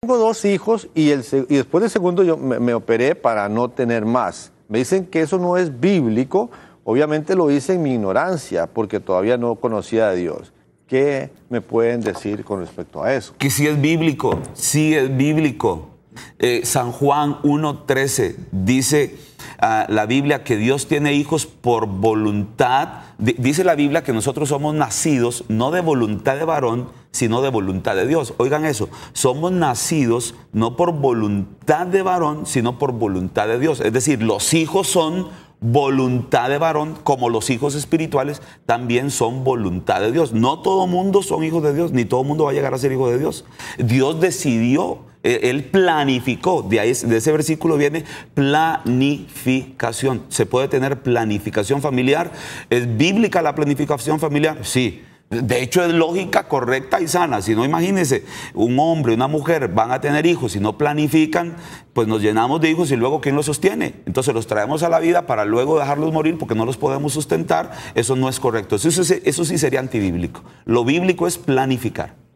Tengo dos hijos y, el, y después del segundo yo me, operé para no tener más. Me dicen que eso no es bíblico. Obviamente lo hice en mi ignorancia porque todavía no conocía a Dios. ¿Qué me pueden decir con respecto a eso? Que sí es bíblico, sí es bíblico. Eh, San Juan 1.13 dice ah, la Biblia que Dios tiene hijos por voluntad. dice la Biblia que nosotros somos nacidos no de voluntad de varón, sino de voluntad de Dios. Oigan eso, somos nacidos no por voluntad de varón, sino por voluntad de Dios. Es decir, los hijos son voluntad de varón, como los hijos espirituales también son voluntad de Dios. No todo mundo son hijos de Dios, ni todo mundo va a llegar a ser hijo de Dios. Dios decidió, eh, Él planificó, de, ahí, de ese versículo viene planificación. Se puede tener planificación familiar, ¿es bíblica la planificación familiar? Sí. De hecho, es lógica correcta y sana. Si no, imagínense, un hombre, una mujer van a tener hijos, y no planifican, pues nos llenamos de hijos y luego ¿quién los sostiene? Entonces los traemos a la vida para luego dejarlos morir porque no los podemos sustentar. Eso no es correcto. eso sí sería antibíblico. Lo bíblico es planificar.